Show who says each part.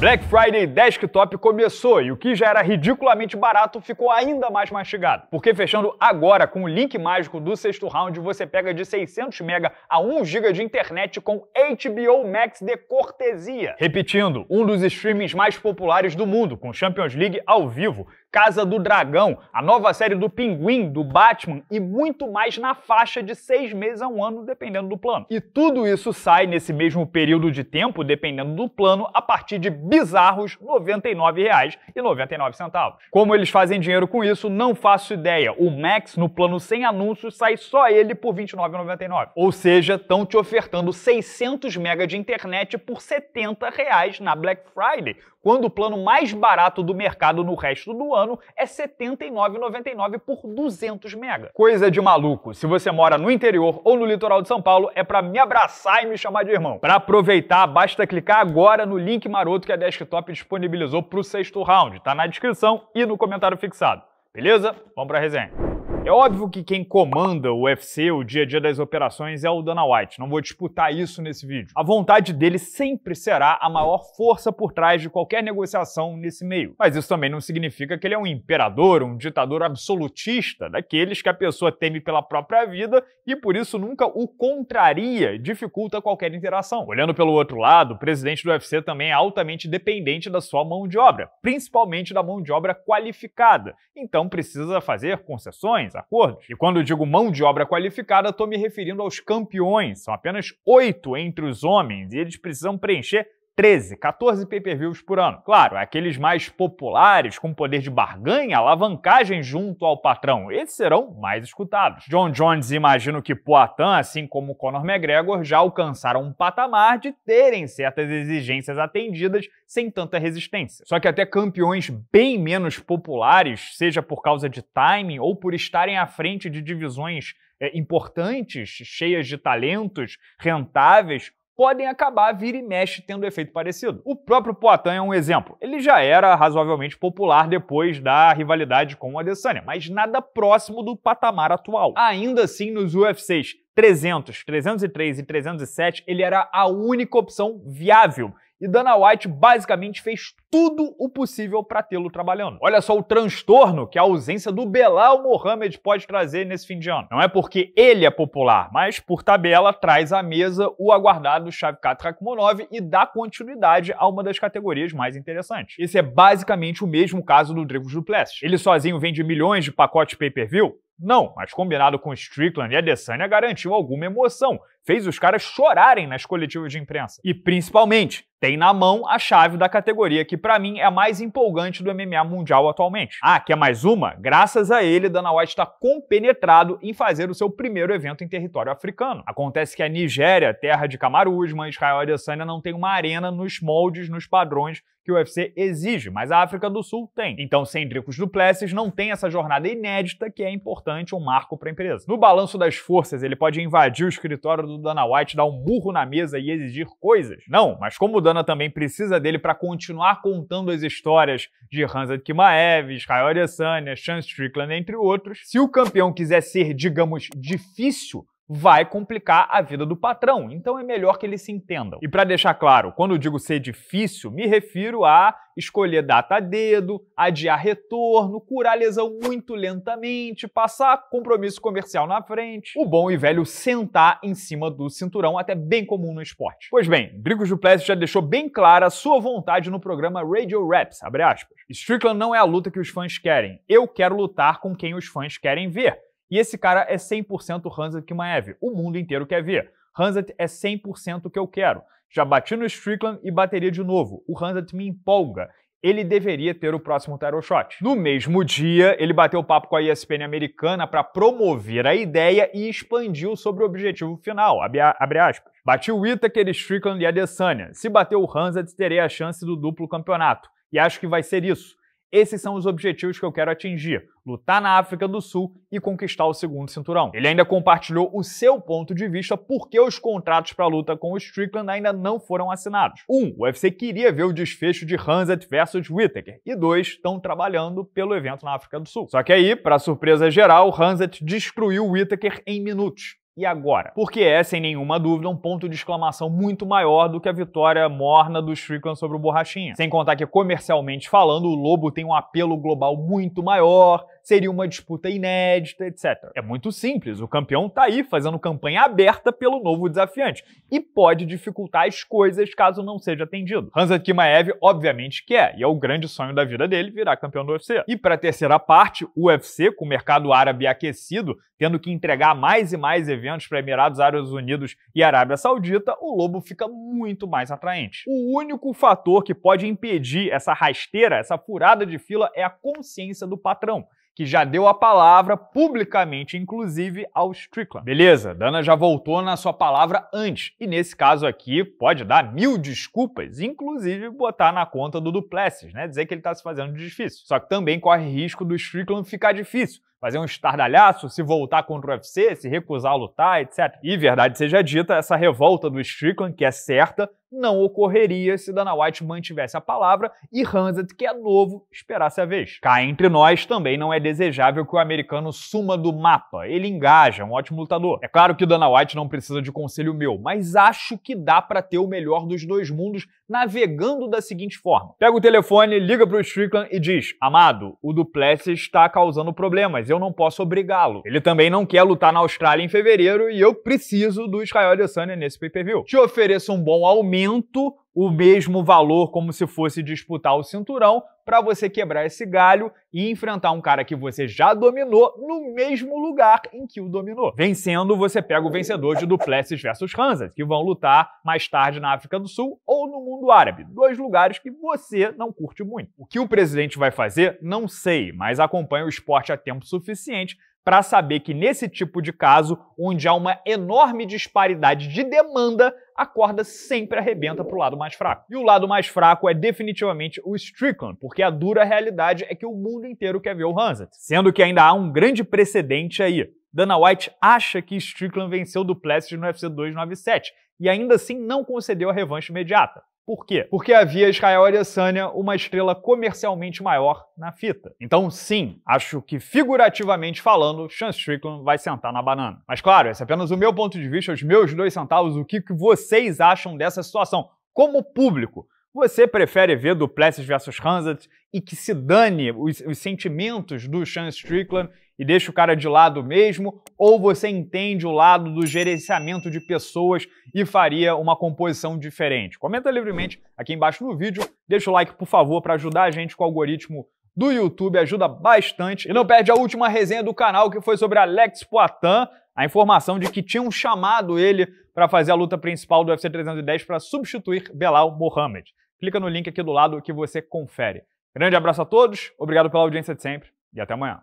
Speaker 1: Black Friday Desktop começou e o que já era ridiculamente barato ficou ainda mais mastigado. Porque fechando agora com o link mágico do sexto round, você pega de 600 MB a 1 GB de internet com HBO Max de cortesia. Repetindo, um dos streamings mais populares do mundo, com Champions League ao vivo, Casa do Dragão, a nova série do Pinguim, do Batman e muito mais na faixa de seis meses a um ano, dependendo do plano. E tudo isso sai nesse mesmo período de tempo, dependendo do plano, a partir de bizarros R$ 99,99. Como eles fazem dinheiro com isso, não faço ideia. O Max, no plano sem anúncios, sai só ele por R$ 29,99. Ou seja, estão te ofertando 600 mega de internet por R$ 70 reais na Black Friday, quando o plano mais barato do mercado no resto do ano ano é R$ 79,99 por 200 mega. Coisa de maluco. Se você mora no interior ou no litoral de São Paulo, é para me abraçar e me chamar de irmão. Para aproveitar, basta clicar agora no link maroto que a Desktop disponibilizou para o sexto round. Tá na descrição e no comentário fixado. Beleza? Vamos para a resenha. É óbvio que quem comanda o UFC, o dia a dia das operações, é o Dana White. Não vou disputar isso nesse vídeo. A vontade dele sempre será a maior força por trás de qualquer negociação nesse meio. Mas isso também não significa que ele é um imperador, um ditador absolutista, daqueles que a pessoa teme pela própria vida e por isso nunca o contraria, dificulta qualquer interação. Olhando pelo outro lado, o presidente do UFC também é altamente dependente da sua mão de obra, principalmente da mão de obra qualificada. Então precisa fazer concessões acordos? E quando digo mão de obra qualificada, estou me referindo aos campeões. São apenas oito entre os homens e eles precisam preencher 13, 14 pay-per-views por ano. Claro, aqueles mais populares, com poder de barganha, alavancagem junto ao patrão. Esses serão mais escutados. John Jones imagino que Poitin, assim como Conor McGregor, já alcançaram um patamar de terem certas exigências atendidas sem tanta resistência. Só que até campeões bem menos populares, seja por causa de timing ou por estarem à frente de divisões é, importantes, cheias de talentos, rentáveis, podem acabar vira e mexe tendo efeito parecido. O próprio Poitin é um exemplo. Ele já era razoavelmente popular depois da rivalidade com o Adesanya, mas nada próximo do patamar atual. Ainda assim, nos UFCs 300, 303 e 307, ele era a única opção viável. E Dana White basicamente fez tudo o possível para tê-lo trabalhando. Olha só o transtorno que a ausência do Belal Mohamed pode trazer nesse fim de ano. Não é porque ele é popular, mas por tabela traz à mesa o aguardado Shavkat Rakhmonov e dá continuidade a uma das categorias mais interessantes. Esse é basicamente o mesmo caso do Dreyfus Duplessis. Ele sozinho vende milhões de pacotes pay-per-view? Não, mas combinado com Strickland e Adesanya garantiu alguma emoção, fez os caras chorarem nas coletivas de imprensa. E principalmente, tem na mão a chave da categoria que para mim é a mais empolgante do MMA mundial atualmente. Ah, quer mais uma? Graças a ele, Dana White está compenetrado em fazer o seu primeiro evento em território africano. Acontece que a Nigéria, terra de Kamaru Usman, Israel Adesanya, não tem uma arena nos moldes, nos padrões que o UFC exige, mas a África do Sul tem. Então, sem Dricos Duplessis não tem essa jornada inédita que é importante, um marco para a empresa. No balanço das forças, ele pode invadir o escritório do Dana White, dar um burro na mesa e exigir coisas? Não, mas como o Dana também precisa dele para continuar contando as histórias de Hanzad Kimaev, Israel Adesanya, Sean Strickland, entre outros, se o campeão quiser ser, digamos, difícil vai complicar a vida do patrão. Então é melhor que eles se entendam. E para deixar claro, quando eu digo ser difícil, me refiro a escolher data a dedo, adiar retorno, curar lesão muito lentamente, passar compromisso comercial na frente. O bom e velho sentar em cima do cinturão, até bem comum no esporte. Pois bem, Dricos Duplessis já deixou bem clara sua vontade no programa Radio Raps, abre aspas. Strickland não é a luta que os fãs querem. Eu quero lutar com quem os fãs querem ver. E esse cara é 100% Hansa Kimaev. O mundo inteiro quer ver. Hansat é 100% o que eu quero. Já bati no Strickland e bateria de novo. O Hansat me empolga. Ele deveria ter o próximo title shot. No mesmo dia, ele bateu papo com a ESPN americana para promover a ideia e expandiu sobre o objetivo final. Abre, abre aspas. Bati o Whittaker, Strickland e Adesanya. Se bater o Hansat, terei a chance do duplo campeonato. E acho que vai ser isso. Esses são os objetivos que eu quero atingir: lutar na África do Sul e conquistar o segundo cinturão. Ele ainda compartilhou o seu ponto de vista porque os contratos para a luta com o Strickland ainda não foram assinados. Um, o UFC queria ver o desfecho de Hanset versus Whittaker e dois estão trabalhando pelo evento na África do Sul. Só que aí, para surpresa geral, Hanset destruiu Whittaker em minutos e agora? Porque é, sem nenhuma dúvida, um ponto de exclamação muito maior do que a vitória morna do Strickland sobre o Borrachinha. Sem contar que, comercialmente falando, o Lobo tem um apelo global muito maior, seria uma disputa inédita, etc. É muito simples, o campeão está aí fazendo campanha aberta pelo novo desafiante e pode dificultar as coisas caso não seja atendido. Hansa Kimaev obviamente quer, é, e é o grande sonho da vida dele virar campeão do UFC. E para a terceira parte, o UFC, com o mercado árabe aquecido, tendo que entregar mais e mais eventos para Emirados Árabes Unidos e Arábia Saudita, o Lobo fica muito mais atraente. O único fator que pode impedir essa rasteira, essa furada de fila, é a consciência do patrão que já deu a palavra publicamente, inclusive, ao Strickland. Beleza, Dana já voltou na sua palavra antes, e nesse caso aqui pode dar mil desculpas, inclusive botar na conta do Duplessis, né? Dizer que ele tá se fazendo difícil. Só que também corre risco do Strickland ficar difícil, fazer um estardalhaço, se voltar contra o UFC, se recusar a lutar, etc. E verdade seja dita, essa revolta do Strickland, que é certa, não ocorreria se Dana White mantivesse a palavra e Hansett, que é novo, esperasse a vez. Cá entre nós, também não é desejável que o americano suma do mapa. Ele engaja, é um ótimo lutador. É claro que Dana White não precisa de conselho meu, mas acho que dá para ter o melhor dos dois mundos navegando da seguinte forma. Pega o telefone, liga pro Strickland e diz, amado, o Duplessis está causando problemas eu não posso obrigá-lo. Ele também não quer lutar na Austrália em fevereiro e eu preciso do Israel Adesanya nesse pay-per-view. Te ofereço um bom aumento o mesmo valor como se fosse disputar o cinturão para você quebrar esse galho e enfrentar um cara que você já dominou no mesmo lugar em que o dominou. Vencendo, você pega o vencedor de Duplessis versus Hansa, que vão lutar mais tarde na África do Sul ou no mundo árabe, dois lugares que você não curte muito. O que o presidente vai fazer, não sei, mas acompanha o esporte há tempo suficiente para saber que nesse tipo de caso, onde há uma enorme disparidade de demanda, a corda sempre arrebenta para o lado mais fraco. E o lado mais fraco é definitivamente o Strickland, porque a dura realidade é que o mundo inteiro quer ver o Hansett, sendo que ainda há um grande precedente aí. Dana White acha que Strickland venceu do Plessis no UFC 297 e ainda assim não concedeu a revanche imediata. Por quê? Porque havia Israel Adesanya, uma estrela comercialmente maior na fita. Então, sim, acho que figurativamente falando, Sean Strickland vai sentar na banana. Mas claro, esse é apenas o meu ponto de vista, os meus dois centavos, o que vocês acham dessa situação como público. Você prefere ver Duplessis versus Hansard e que se dane os, os sentimentos do Sean Strickland e deixa o cara de lado mesmo? Ou você entende o lado do gerenciamento de pessoas e faria uma composição diferente? Comenta livremente aqui embaixo no vídeo, deixa o like por favor para ajudar a gente com o algoritmo do YouTube, ajuda bastante. E não perde a última resenha do canal que foi sobre Alex Poitin, a informação de que tinham chamado ele para fazer a luta principal do UFC 310 para substituir Belal Mohamed clica no link aqui do lado que você confere. Grande abraço a todos, obrigado pela audiência de sempre e até amanhã.